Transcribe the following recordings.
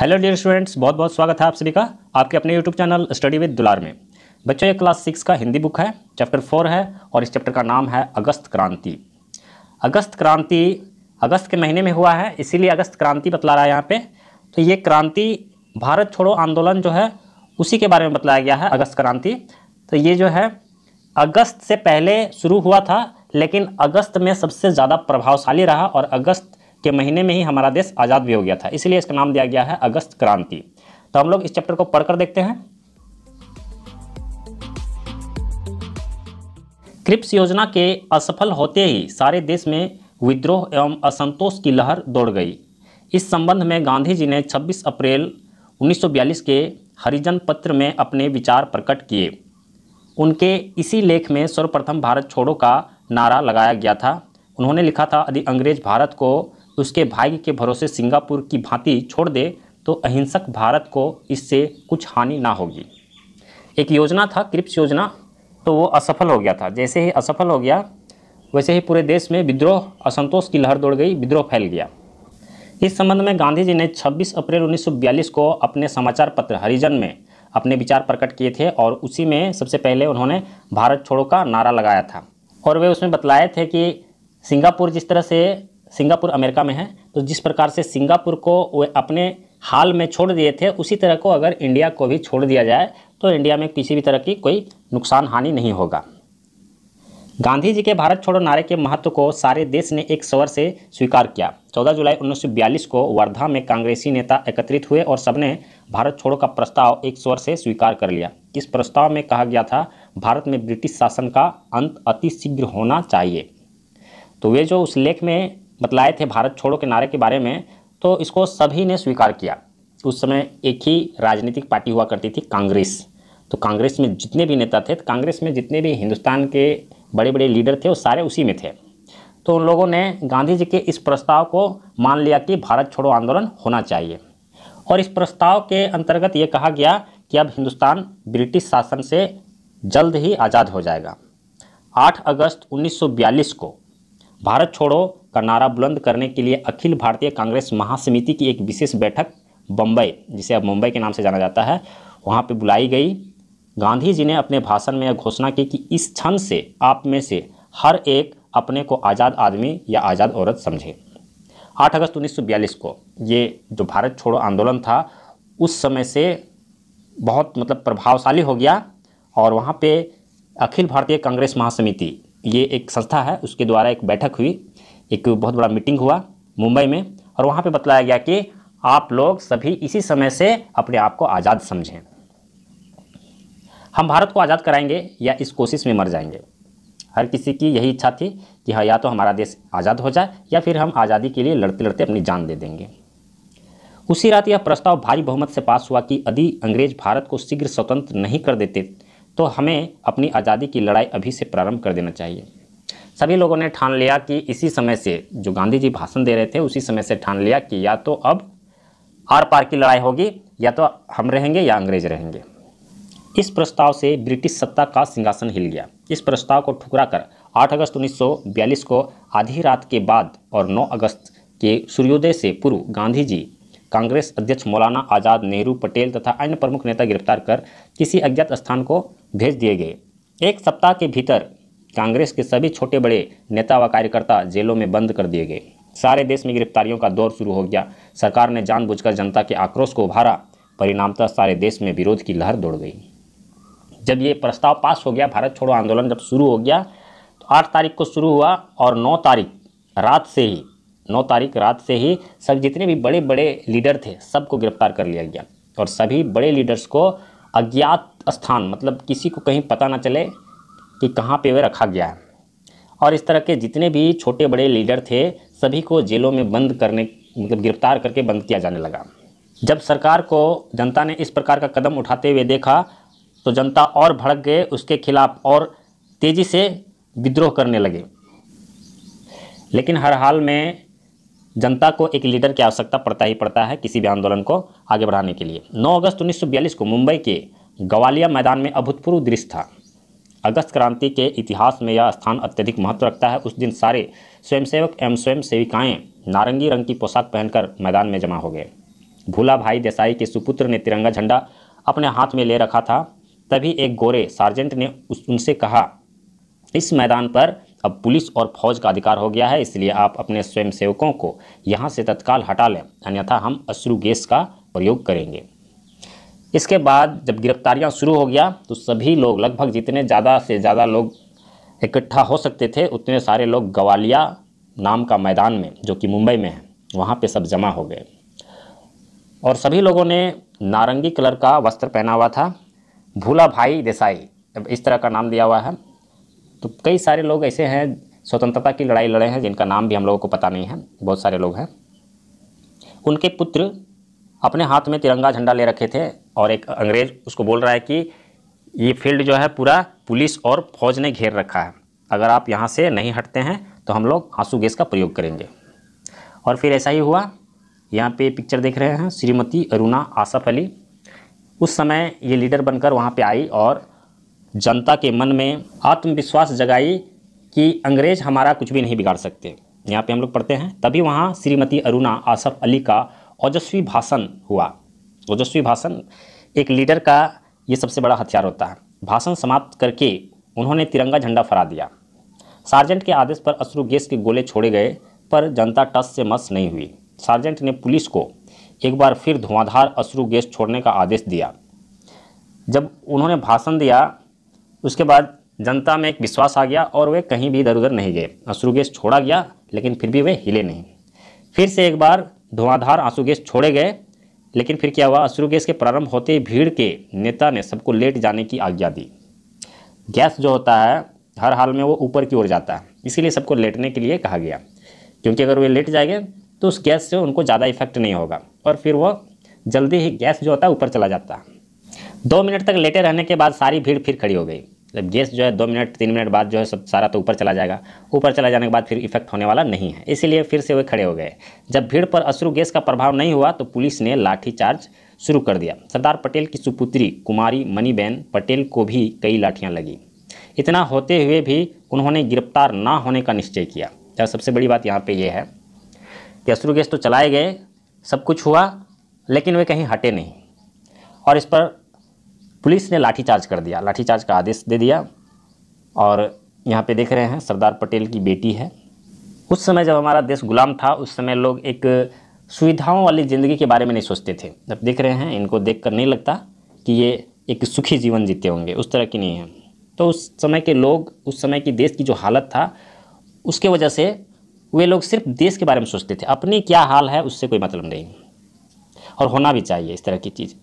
hello dear students बहुत बहुत स्वागत है आप सभी का आपके अपने यूट्यूब चैनल स्टडी विद दुलार में बच्चों ये क्लास सिक्स का हिंदी बुक है चैप्टर फोर है और इस चैप्टर का नाम है अगस्त क्रांति अगस्त क्रांति अगस्त के महीने में हुआ है इसीलिए अगस्त क्रांति बतला रहा है यहाँ पर तो ये क्रांति भारत छोड़ो आंदोलन जो है उसी के बारे में बतलाया गया है अगस्त क्रांति तो ये जो है अगस्त से पहले शुरू हुआ था लेकिन अगस्त में सबसे ज़्यादा प्रभावशाली रहा और अगस्त के महीने में ही हमारा देश आज़ाद भी हो गया था इसलिए इसका नाम दिया गया है अगस्त क्रांति तो हम लोग इस चैप्टर को पढ़कर देखते हैं क्रिप्स योजना के असफल होते ही सारे देश में विद्रोह एवं असंतोष की लहर दौड़ गई इस संबंध में गांधी जी ने 26 अप्रैल 1942 के हरिजन पत्र में अपने विचार प्रकट किए उनके इसी लेख में सर्वप्रथम भारत छोड़ो का नारा लगाया गया था उन्होंने लिखा था यदि अंग्रेज भारत को उसके भाग्य के भरोसे सिंगापुर की भांति छोड़ दे तो अहिंसक भारत को इससे कुछ हानि ना होगी एक योजना था क्रिप्स योजना तो वो असफल हो गया था जैसे ही असफल हो गया वैसे ही पूरे देश में विद्रोह असंतोष की लहर दौड़ गई विद्रोह फैल गया इस संबंध में गांधी जी ने 26 अप्रैल 1942 को अपने समाचार पत्र हरिजन में अपने विचार प्रकट किए थे और उसी में सबसे पहले उन्होंने भारत छोड़ो का नारा लगाया था और वे उसमें बतलाए थे कि सिंगापुर जिस तरह से सिंगापुर अमेरिका में है तो जिस प्रकार से सिंगापुर को वे अपने हाल में छोड़ दिए थे उसी तरह को अगर इंडिया को भी छोड़ दिया जाए तो इंडिया में किसी भी तरह की कोई नुकसान हानि नहीं होगा गांधी जी के भारत छोड़ो नारे के महत्व को सारे देश ने एक स्वर से स्वीकार किया 14 जुलाई 1942 को वर्धा में कांग्रेसी नेता एकत्रित हुए और सबने भारत छोड़ो का प्रस्ताव एक स्वर से स्वीकार कर लिया इस प्रस्ताव में कहा गया था भारत में ब्रिटिश शासन का अंत अतिशीघ्र होना चाहिए तो वे जो उस लेख में बतलाए थे भारत छोड़ो के नारे के बारे में तो इसको सभी ने स्वीकार किया उस समय एक ही राजनीतिक पार्टी हुआ करती थी कांग्रेस तो कांग्रेस में जितने भी नेता थे तो कांग्रेस में जितने भी हिंदुस्तान के बड़े बड़े लीडर थे वो सारे उसी में थे तो उन लोगों ने गांधी जी के इस प्रस्ताव को मान लिया कि भारत छोड़ो आंदोलन होना चाहिए और इस प्रस्ताव के अंतर्गत ये कहा गया कि अब हिंदुस्तान ब्रिटिश शासन से जल्द ही आज़ाद हो जाएगा 8 अगस्त 1942 को भारत छोड़ो का नारा बुलंद करने के लिए अखिल भारतीय कांग्रेस महासमिति की एक विशेष बैठक बम्बई जिसे अब मुंबई के नाम से जाना जाता है वहाँ पर बुलाई गई गांधी जी ने अपने भाषण में यह घोषणा की कि इस क्षण से आप में से हर एक अपने को आज़ाद आदमी या आज़ाद औरत समझे 8 अगस्त 1942 को ये जो भारत छोड़ो आंदोलन था उस समय से बहुत मतलब प्रभावशाली हो गया और वहाँ पे अखिल भारतीय कांग्रेस महासमिति ये एक संस्था है उसके द्वारा एक बैठक हुई एक बहुत बड़ा मीटिंग हुआ मुंबई में और वहाँ पे बतलाया गया कि आप लोग सभी इसी समय से अपने आप को आज़ाद समझें हम भारत को आज़ाद कराएंगे या इस कोशिश में मर जाएंगे हर किसी की यही इच्छा थी कि हाँ या तो हमारा देश आज़ाद हो जाए या फिर हम आज़ादी के लिए लड़ते लड़ते अपनी जान दे देंगे उसी रात यह प्रस्ताव भारी बहुमत से पास हुआ कि यदि अंग्रेज भारत को शीघ्र स्वतंत्र नहीं कर देते तो हमें अपनी आज़ादी की लड़ाई अभी से प्रारंभ कर देना चाहिए सभी लोगों ने ठान लिया कि इसी समय से जो गांधी जी भाषण दे रहे थे उसी समय से ठान लिया कि या तो अब आर पार की लड़ाई होगी या तो हम रहेंगे या अंग्रेज रहेंगे इस प्रस्ताव से ब्रिटिश सत्ता का सिंहासन हिल गया इस प्रस्ताव को ठुकरा कर आठ अगस्त उन्नीस को आधी रात के बाद और 9 अगस्त के सूर्योदय से पूर्व गांधी जी कांग्रेस अध्यक्ष मौलाना आज़ाद नेहरू पटेल तथा अन्य प्रमुख नेता गिरफ्तार कर किसी अज्ञात स्थान को भेज दिए गए एक सप्ताह के भीतर कांग्रेस के सभी छोटे बड़े नेता व कार्यकर्ता जेलों में बंद कर दिए गए सारे देश में गिरफ्तारियों का दौर शुरू हो गया सरकार ने जानबूझकर जनता के आक्रोश को उभारा परिणामतः सारे देश में विरोध की लहर दौड़ गई जब ये प्रस्ताव पास हो गया भारत छोड़ो आंदोलन जब शुरू हो गया तो आठ तारीख को शुरू हुआ और नौ तारीख रात से ही नौ तारीख रात से ही सब जितने भी बड़े बड़े लीडर थे सबको गिरफ्तार कर लिया गया और सभी बड़े लीडर्स को अज्ञात स्थान मतलब किसी को कहीं पता ना चले कि कहाँ पे वे रखा गया है और इस तरह के जितने भी छोटे बड़े लीडर थे सभी को जेलों में बंद करने मतलब गिरफ्तार करके बंद किया जाने लगा जब सरकार को जनता ने इस प्रकार का कदम उठाते हुए देखा तो जनता और भड़क गए उसके खिलाफ और तेज़ी से विद्रोह करने लगे लेकिन हर हाल में जनता को एक लीडर की आवश्यकता पड़ता ही पड़ता है किसी भी आंदोलन को आगे बढ़ाने के लिए 9 अगस्त 1942 को मुंबई के ग्वालिया मैदान में अभूतपूर्व दृश्य था अगस्त क्रांति के इतिहास में यह स्थान अत्यधिक महत्व रखता है उस दिन सारे स्वयंसेवक एवं स्वयं सेविकाएँ नारंगी रंग की पोशाक पहनकर मैदान में जमा हो गए भूला भाई देसाई के सुपुत्र ने तिरंगा झंडा अपने हाथ में ले रखा था तभी एक गोरे सार्जेंट ने उस उनसे कहा इस मैदान पर अब पुलिस और फौज का अधिकार हो गया है इसलिए आप अपने स्वयंसेवकों को यहाँ से तत्काल हटा लें अन्यथा हम अश्रु गैस का प्रयोग करेंगे इसके बाद जब गिरफ्तारियां शुरू हो गया तो सभी लोग लगभग जितने ज़्यादा से ज़्यादा लोग इकट्ठा हो सकते थे उतने सारे लोग गवालिया नाम का मैदान में जो कि मुंबई में है वहाँ पर सब जमा हो गए और सभी लोगों ने नारंगी कलर का वस्त्र पहना हुआ था भूला भाई देसाई इस तरह का नाम दिया हुआ है तो कई सारे लोग ऐसे हैं स्वतंत्रता की लड़ाई लड़े हैं जिनका नाम भी हम लोगों को पता नहीं है बहुत सारे लोग हैं उनके पुत्र अपने हाथ में तिरंगा झंडा ले रखे थे और एक अंग्रेज उसको बोल रहा है कि ये फील्ड जो है पूरा पुलिस और फौज ने घेर रखा है अगर आप यहाँ से नहीं हटते हैं तो हम लोग आंसू गैस का प्रयोग करेंगे और फिर ऐसा ही हुआ यहाँ पे पिक्चर देख रहे हैं श्रीमती अरुणा आसफ अली उस समय ये लीडर बनकर वहाँ पे आई और जनता के मन में आत्मविश्वास जगाई कि अंग्रेज़ हमारा कुछ भी नहीं बिगाड़ सकते यहाँ पे हम लोग पढ़ते हैं तभी वहाँ श्रीमती अरुणा आसफ अली का ओजस्वी भाषण हुआ ओजस्वी भाषण एक लीडर का ये सबसे बड़ा हथियार होता है भाषण समाप्त करके उन्होंने तिरंगा झंडा फहरा दिया सार्जेंट के आदेश पर अश्रु गैस के गोले छोड़े गए पर जनता टस से मस नहीं हुई सार्जेंट ने पुलिस को एक बार फिर धुआंधार अश्रु गैस छोड़ने का आदेश दिया जब उन्होंने भाषण दिया उसके बाद जनता में एक विश्वास आ गया और वे कहीं भी इधर उधर नहीं गए अश्रु गैस छोड़ा गया लेकिन फिर भी वे हिले नहीं फिर से एक बार धुआंधार आंसू गैस छोड़े गए लेकिन फिर क्या हुआ अश्रु गैस के प्रारंभ होते ही भीड़ के नेता ने सबको लेट जाने की आज्ञा दी गैस जो होता है हर हाल में वो ऊपर की ओर जाता है इसीलिए सबको लेटने के लिए कहा गया क्योंकि अगर वे लेट जाएंगे तो उस गैस से उनको ज़्यादा इफेक्ट नहीं होगा और फिर वह जल्दी ही गैस जो होता है ऊपर चला जाता है दो मिनट तक लेटे रहने के बाद सारी भीड़ फिर खड़ी हो गई जब गैस जो है दो मिनट तीन मिनट बाद जो है सब सारा तो ऊपर चला जाएगा ऊपर चला जाने के बाद फिर इफेक्ट होने वाला नहीं है इसीलिए फिर से वे खड़े हो गए जब भीड़ पर अश्रु गैस का प्रभाव नहीं हुआ तो पुलिस ने लाठीचार्ज शुरू कर दिया सरदार पटेल की सुपुत्री कुमारी मणिबेन पटेल को भी कई लाठियाँ लगी इतना होते हुए भी उन्होंने गिरफ्तार ना होने का निश्चय किया तो सबसे बड़ी बात यहाँ पर यह है कि अश्रु गैस तो चलाए गए सब कुछ हुआ लेकिन वे कहीं हटे नहीं और इस पर पुलिस ने लाठीचार्ज कर दिया लाठीचार्ज का आदेश दे दिया और यहाँ पे देख रहे हैं सरदार पटेल की बेटी है उस समय जब हमारा देश गुलाम था उस समय लोग एक सुविधाओं वाली ज़िंदगी के बारे में नहीं सोचते थे जब देख रहे हैं इनको देख कर नहीं लगता कि ये एक सुखी जीवन जीते होंगे उस तरह की नहीं है तो उस समय के लोग उस समय की देश की जो हालत था उसके वजह से वे लोग सिर्फ देश के बारे में सोचते थे अपनी क्या हाल है उससे कोई मतलब नहीं और होना भी चाहिए इस तरह की चीज़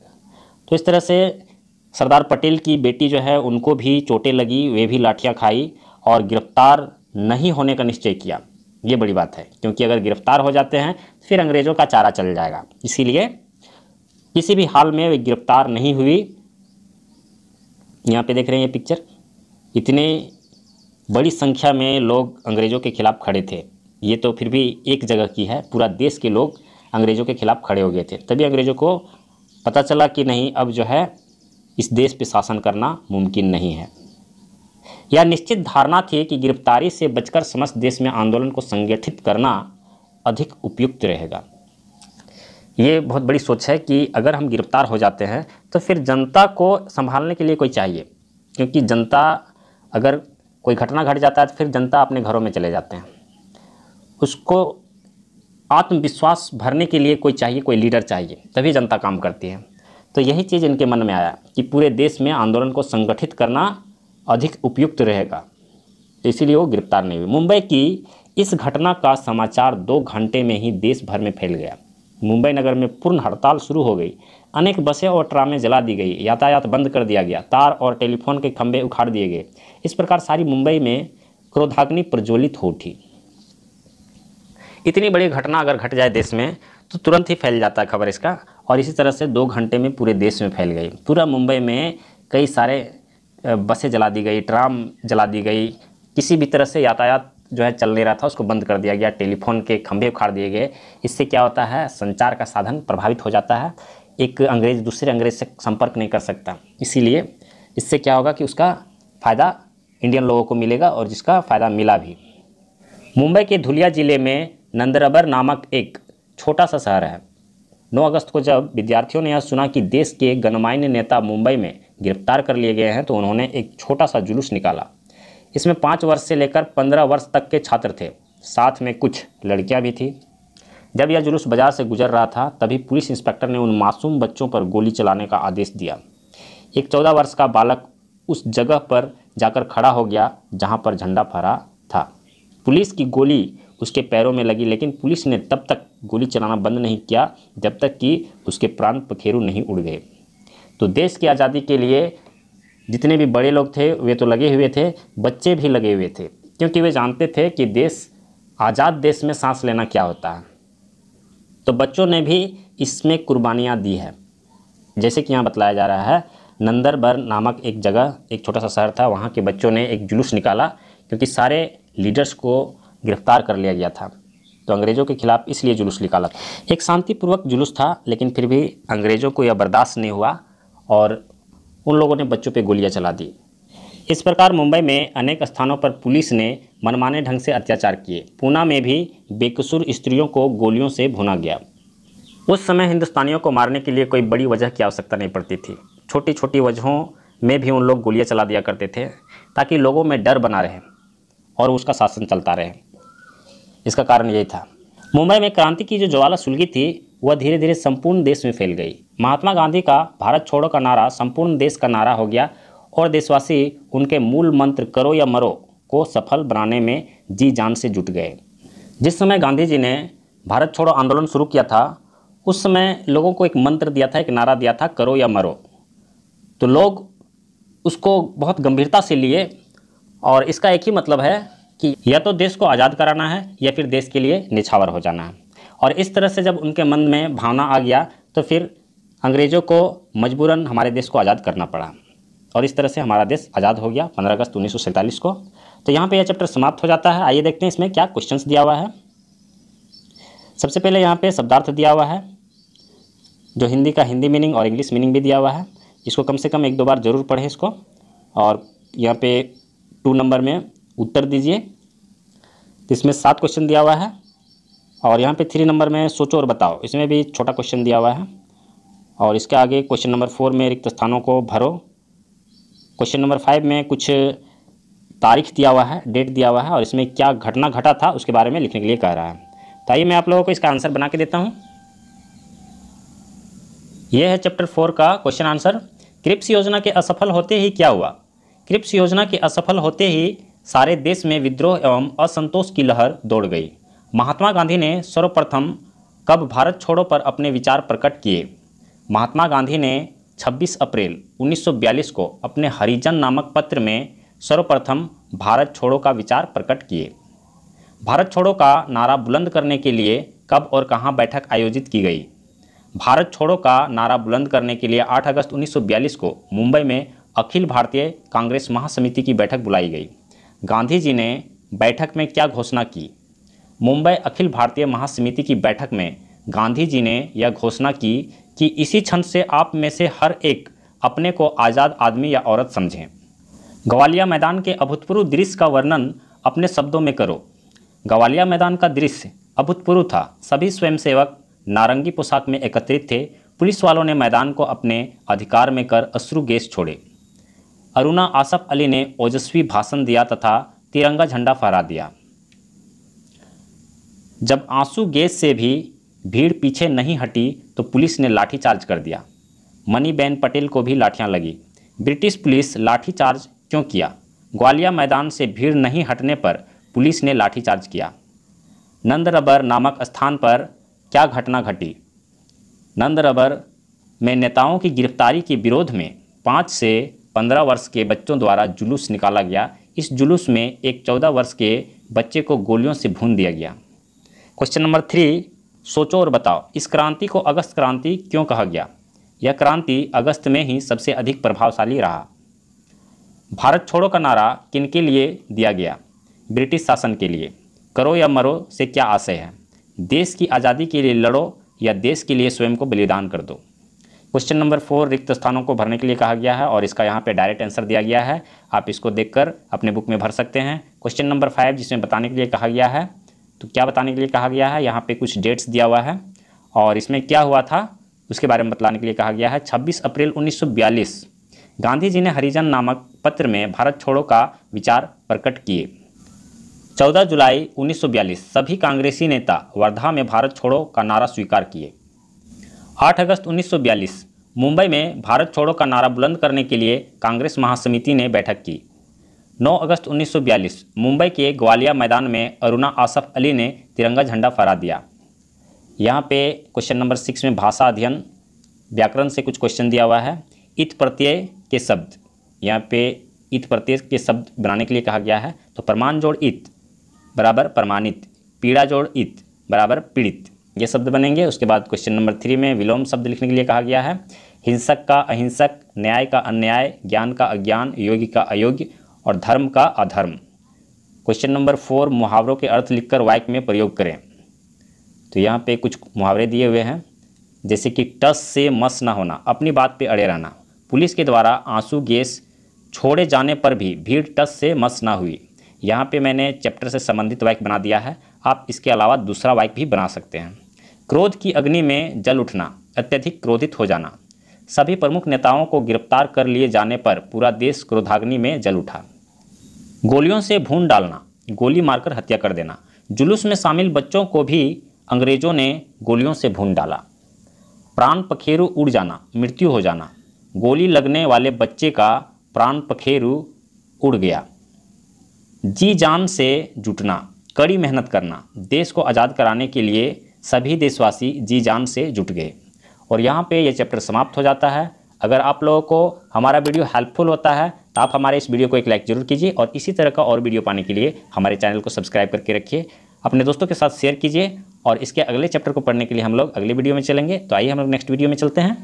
तो इस तरह से सरदार पटेल की बेटी जो है उनको भी चोटें लगी वे भी लाठियाँ खाई और गिरफ्तार नहीं होने का निश्चय किया ये बड़ी बात है क्योंकि अगर गिरफ्तार हो जाते हैं फिर अंग्रेज़ों का चारा चल जाएगा इसीलिए किसी भी हाल में वे गिरफ्तार नहीं हुई यहाँ पे देख रहे हैं ये पिक्चर इतने बड़ी संख्या में लोग अंग्रेज़ों के खिलाफ़ खड़े थे ये तो फिर भी एक जगह की है पूरा देश के लोग अंग्रेज़ों के खिलाफ़ खड़े हो गए थे तभी अंग्रेज़ों को पता चला कि नहीं अब जो है इस देश पर शासन करना मुमकिन नहीं है यह निश्चित धारणा थी कि गिरफ्तारी से बचकर समस्त देश में आंदोलन को संगठित करना अधिक उपयुक्त रहेगा ये बहुत बड़ी सोच है कि अगर हम गिरफ्तार हो जाते हैं तो फिर जनता को संभालने के लिए कोई चाहिए क्योंकि जनता अगर कोई घटना घट जाता है तो फिर जनता अपने घरों में चले जाते हैं उसको आत्मविश्वास भरने के लिए कोई चाहिए कोई लीडर चाहिए तभी जनता काम करती है तो यही चीज़ इनके मन में आया कि पूरे देश में आंदोलन को संगठित करना अधिक उपयुक्त रहेगा इसीलिए वो गिरफ्तार नहीं हुई मुंबई की इस घटना का समाचार दो घंटे में ही देश भर में फैल गया मुंबई नगर में पूर्ण हड़ताल शुरू हो गई अनेक बसें और ट्रामें जला दी गई यातायात बंद कर दिया गया तार और टेलीफोन के खंभे उखाड़ दिए गए इस प्रकार सारी मुंबई में क्रोधाग्नि प्रज्वलित हो उठी इतनी बड़ी घटना अगर घट जाए देश में तो तुरंत ही फैल जाता है खबर इसका और इसी तरह से दो घंटे में पूरे देश में फैल गई पूरा मुंबई में कई सारे बसें जला दी गई ट्राम जला दी गई किसी भी तरह से यातायात जो है चल नहीं रहा था उसको बंद कर दिया गया टेलीफोन के खंभे उखाड़ दिए गए इससे क्या होता है संचार का साधन प्रभावित हो जाता है एक अंग्रेज दूसरे अंग्रेज से संपर्क नहीं कर सकता इसीलिए इससे क्या होगा कि उसका फ़ायदा इंडियन लोगों को मिलेगा और जिसका फ़ायदा मिला भी मुंबई के धुलिया ज़िले में नंदरबर नामक एक छोटा सा शहर है 9 अगस्त को जब विद्यार्थियों ने यह सुना कि देश के गणमान्य नेता मुंबई में गिरफ्तार कर लिए गए हैं तो उन्होंने एक छोटा सा जुलूस निकाला इसमें पाँच वर्ष से लेकर पंद्रह वर्ष तक के छात्र थे साथ में कुछ लड़कियाँ भी थीं जब यह जुलूस बाजार से गुजर रहा था तभी पुलिस इंस्पेक्टर ने उन मासूम बच्चों पर गोली चलाने का आदेश दिया एक चौदह वर्ष का बालक उस जगह पर जाकर खड़ा हो गया जहाँ पर झंडा फहरा था पुलिस की गोली उसके पैरों में लगी लेकिन पुलिस ने तब तक गोली चलाना बंद नहीं किया जब तक कि उसके प्राण पखेरु नहीं उड़ गए तो देश की आज़ादी के लिए जितने भी बड़े लोग थे वे तो लगे हुए थे बच्चे भी लगे हुए थे क्योंकि वे जानते थे कि देश आज़ाद देश में सांस लेना क्या होता है तो बच्चों ने भी इसमें कुर्बानियाँ दी है जैसे कि यहाँ बतलाया जा रहा है नंदरबर नामक एक जगह एक छोटा सा शहर था वहाँ के बच्चों ने एक जुलूस निकाला क्योंकि सारे लीडर्स को गिरफ्तार कर लिया गया था तो अंग्रेज़ों के खिलाफ इसलिए जुलूस निकाला था एक शांतिपूर्वक जुलूस था लेकिन फिर भी अंग्रेज़ों को यह बर्दाश्त नहीं हुआ और उन लोगों ने बच्चों पर गोलियाँ चला दी इस प्रकार मुंबई में अनेक स्थानों पर पुलिस ने मनमाने ढंग से अत्याचार किए पूना में भी बेकसूर स्त्रियों को गोलियों से भुना गया उस समय हिंदुस्तानियों को मारने के लिए कोई बड़ी वजह की आवश्यकता नहीं पड़ती थी छोटी छोटी वजहों में भी उन लोग गोलियां चला दिया करते थे ताकि लोगों में डर बना रहे और उसका शासन चलता रहे इसका कारण यही था मुंबई में क्रांति की जो ज्वाला सुलगी थी वह धीरे धीरे संपूर्ण देश में फैल गई महात्मा गांधी का भारत छोड़ो का नारा संपूर्ण देश का नारा हो गया और देशवासी उनके मूल मंत्र करो या मरो को सफल बनाने में जी जान से जुट गए जिस समय गांधी जी ने भारत छोड़ो आंदोलन शुरू किया था उस समय लोगों को एक मंत्र दिया था एक नारा दिया था करो या मरो तो लोग उसको बहुत गंभीरता से लिए और इसका एक ही मतलब है कि या तो देश को आज़ाद कराना है या फिर देश के लिए निछावर हो जाना है और इस तरह से जब उनके मन में भावना आ गया तो फिर अंग्रेज़ों को मजबूरन हमारे देश को आज़ाद करना पड़ा और इस तरह से हमारा देश आज़ाद हो गया 15 अगस्त उन्नीस को तो यहाँ पे यह चैप्टर समाप्त हो जाता है आइए देखते हैं इसमें क्या क्वेश्चंस दिया हुआ है सबसे पहले यहाँ पे शब्दार्थ दिया हुआ है जो हिंदी का हिंदी मीनिंग और इंग्लिश मीनिंग भी दिया हुआ है इसको कम से कम एक दो बार ज़रूर पढ़ें इसको और यहाँ पे टू नंबर में उत्तर दीजिए इसमें सात क्वेश्चन दिया हुआ है और यहाँ पे थ्री नंबर में सोचो और बताओ इसमें भी छोटा क्वेश्चन दिया हुआ है और इसके आगे क्वेश्चन नंबर फोर में रिक्त स्थानों को भरो क्वेश्चन नंबर फाइव में कुछ तारीख दिया हुआ है डेट दिया हुआ है और इसमें क्या घटना घटा था उसके बारे में लिखने के लिए कह रहा है तो आइए मैं आप लोगों को इसका आंसर बना के देता हूँ यह है चैप्टर फोर का क्वेश्चन आंसर क्रिप्स योजना के असफल होते ही क्या हुआ क्रिप्स योजना के असफल होते ही सारे देश में विद्रोह एवं असंतोष की लहर दौड़ गई महात्मा गांधी ने सर्वप्रथम कब भारत छोड़ो पर अपने विचार प्रकट किए महात्मा गांधी ने 26 अप्रैल 1942 को अपने हरिजन नामक पत्र में सर्वप्रथम भारत छोड़ो का विचार प्रकट किए भारत छोड़ो का नारा बुलंद करने के लिए कब और कहां बैठक आयोजित की गई भारत छोड़ो का नारा बुलंद करने के लिए 8 अगस्त 1942 को मुंबई में अखिल भारतीय कांग्रेस महासमिति की बैठक बुलाई गई गांधी जी ने बैठक में क्या घोषणा की मुंबई अखिल भारतीय महासमिति की बैठक में गांधी जी ने यह घोषणा की कि इसी क्षण से आप में से हर एक अपने को आज़ाद आदमी या औरत समझें ग्वालिया मैदान के अभूतपूर्व दृश्य का वर्णन अपने शब्दों में करो ग्वालिया मैदान का दृश्य अभूतपूर्व था सभी स्वयंसेवक नारंगी पोशाक में एकत्रित थे पुलिस वालों ने मैदान को अपने अधिकार में कर अश्रु गैस छोड़े अरुणा आसफ अली ने ओजस्वी भाषण दिया तथा तिरंगा झंडा फहरा दिया जब आंसू गैस से भी भीड़ पीछे नहीं हटी तो पुलिस ने लाठीचार्ज कर दिया मनी बेन पटेल को भी लाठियां लगी ब्रिटिश पुलिस लाठीचार्ज क्यों किया ग्वालिया मैदान से भीड़ नहीं हटने पर पुलिस ने लाठीचार्ज किया नंदरबर नामक स्थान पर क्या घटना घटी नंदरबर में नेताओं की गिरफ्तारी के विरोध में पाँच से पंद्रह वर्ष के बच्चों द्वारा जुलूस निकाला गया इस जुलूस में एक चौदह वर्ष के बच्चे को गोलियों से भून दिया गया क्वेश्चन नंबर थ्री सोचो और बताओ इस क्रांति को अगस्त क्रांति क्यों कहा गया यह क्रांति अगस्त में ही सबसे अधिक प्रभावशाली रहा भारत छोड़ो का नारा किन के लिए दिया गया ब्रिटिश शासन के लिए करो या मरो से क्या आशय है देश की आज़ादी के लिए लड़ो या देश के लिए स्वयं को बलिदान कर दो क्वेश्चन नंबर फोर रिक्त स्थानों को भरने के लिए कहा गया है और इसका यहाँ पे डायरेक्ट आंसर दिया गया है आप इसको देखकर अपने बुक में भर सकते हैं क्वेश्चन नंबर फाइव जिसमें बताने के लिए कहा गया है तो क्या बताने के लिए कहा गया है यहाँ पे कुछ डेट्स दिया हुआ है और इसमें क्या हुआ था उसके बारे में बताने के लिए कहा गया है छब्बीस अप्रैल उन्नीस गांधी जी ने हरिजन नामक पत्र में भारत छोड़ो का विचार प्रकट किए 14 जुलाई 1942 सभी कांग्रेसी नेता वर्धा में भारत छोड़ो का नारा स्वीकार किए 8 अगस्त 1942 मुंबई में भारत छोड़ो का नारा बुलंद करने के लिए कांग्रेस महासमिति ने बैठक की 9 अगस्त 1942 मुंबई के ग्वालिया मैदान में अरुणा आसफ अली ने तिरंगा झंडा फहरा दिया यहाँ पे क्वेश्चन नंबर सिक्स में भाषा अध्ययन व्याकरण से कुछ क्वेश्चन दिया हुआ है इत प्रत्यय के शब्द यहाँ पे इत प्रत्यय के शब्द बनाने के लिए कहा गया है तो प्रमाण जोड़ इत बराबर प्रमाणित पीड़ा जोड़ इत बराबर पीड़ित ये शब्द बनेंगे उसके बाद क्वेश्चन नंबर थ्री में विलोम शब्द लिखने के लिए कहा गया है हिंसक का अहिंसक न्याय का अन्याय ज्ञान का अज्ञान योग्य का अयोग्य और धर्म का अधर्म क्वेश्चन नंबर फोर मुहावरों के अर्थ लिखकर वाइक में प्रयोग करें तो यहाँ पे कुछ मुहावरे दिए हुए हैं जैसे कि टस से मस ना होना अपनी बात पे अड़े रहना पुलिस के द्वारा आंसू गैस छोड़े जाने पर भी भीड़ टस से मस ना हुई यहाँ पे मैंने चैप्टर से संबंधित वाइक बना दिया है आप इसके अलावा दूसरा वाइक भी बना सकते हैं क्रोध की अग्नि में जल उठना अत्यधिक क्रोधित हो जाना सभी प्रमुख नेताओं को गिरफ्तार कर लिए जाने पर पूरा देश क्रोधाग्नि में जल उठा गोलियों से भून डालना गोली मारकर हत्या कर देना जुलूस में शामिल बच्चों को भी अंग्रेजों ने गोलियों से भून डाला प्राण पखेरु उड़ जाना मृत्यु हो जाना गोली लगने वाले बच्चे का प्राण पखेरु उड़ गया जी जान से जुटना कड़ी मेहनत करना देश को आज़ाद कराने के लिए सभी देशवासी जी जान से जुट गए और यहाँ पे ये चैप्टर समाप्त हो जाता है अगर आप लोगों को हमारा वीडियो हेल्पफुल होता है तो आप हमारे इस वीडियो को एक लाइक जरूर कीजिए और इसी तरह का और वीडियो पाने के लिए हमारे चैनल को सब्सक्राइब करके रखिए अपने दोस्तों के साथ शेयर कीजिए और इसके अगले चैप्टर को पढ़ने के लिए हम लोग अगले वीडियो में चलेंगे तो आइए हम लोग नेक्स्ट वीडियो में चलते हैं